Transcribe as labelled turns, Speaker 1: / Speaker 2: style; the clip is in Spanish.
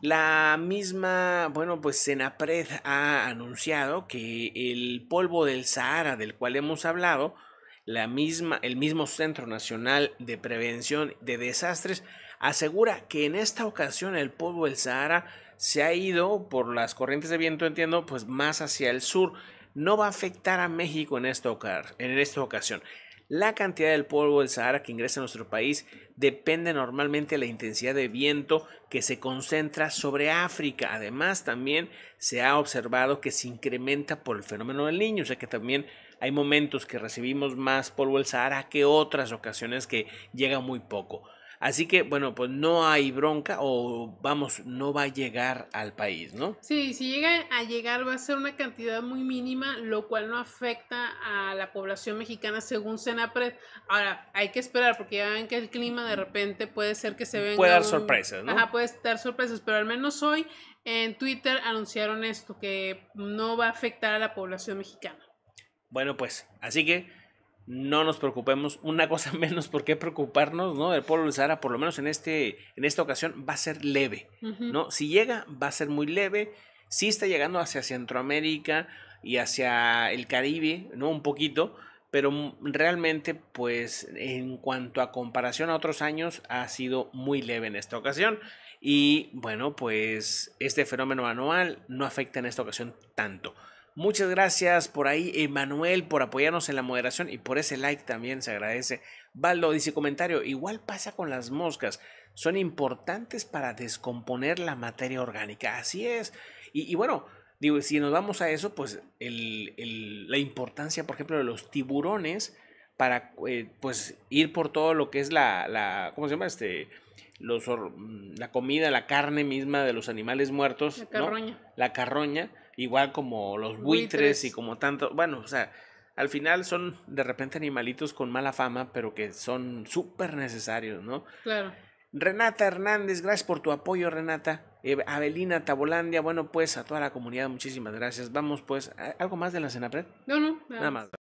Speaker 1: La misma, bueno, pues Senapred ha anunciado que el polvo del Sahara del cual hemos hablado, la misma, el mismo Centro Nacional de Prevención de Desastres, asegura que en esta ocasión el polvo del Sahara se ha ido por las corrientes de viento, entiendo, pues más hacia el sur. No va a afectar a México en esta ocasión. La cantidad del polvo del Sahara que ingresa a nuestro país depende normalmente de la intensidad de viento que se concentra sobre África. Además, también se ha observado que se incrementa por el fenómeno del niño, o sea que también hay momentos que recibimos más polvo del Sahara que otras ocasiones que llega muy poco. Así que, bueno, pues no hay bronca o vamos, no va a llegar al país, ¿no?
Speaker 2: Sí, si llega a llegar va a ser una cantidad muy mínima, lo cual no afecta a la población mexicana según Senapred. Ahora, hay que esperar porque ya ven que el clima de repente puede ser que se vea. Puede dar sorpresas, ¿no? Ajá, puede dar sorpresas, pero al menos hoy en Twitter anunciaron esto, que no va a afectar a la población mexicana.
Speaker 1: Bueno, pues, así que no nos preocupemos, una cosa menos por qué preocuparnos, ¿no? El polvo del Sahara, por lo menos en, este, en esta ocasión, va a ser leve, ¿no? Si llega, va a ser muy leve, si sí está llegando hacia Centroamérica y hacia el Caribe, ¿no? Un poquito, pero realmente, pues, en cuanto a comparación a otros años, ha sido muy leve en esta ocasión. Y bueno, pues este fenómeno anual no afecta en esta ocasión tanto. Muchas gracias por ahí, Emanuel, por apoyarnos en la moderación y por ese like también se agradece. Valdo dice comentario, igual pasa con las moscas, son importantes para descomponer la materia orgánica, así es. Y, bueno, digo, si nos vamos a eso, pues el, la importancia, por ejemplo, de los tiburones para eh, pues ir por todo lo que es la, la ¿cómo se llama? Este, los, mm, la comida, la carne misma de los animales muertos. La carroña. La carroña igual como los buitres, y como tanto, bueno, o sea, al final son de repente animalitos con mala fama, pero que son súper necesarios, ¿no? Claro. Renata Hernández, gracias por tu apoyo, Renata. Eh, Abelina Avelina Tabolandia, bueno, pues a toda la comunidad, muchísimas gracias. Vamos, pues, ¿algo más de la Cenapred?
Speaker 2: No, no, nada
Speaker 1: más.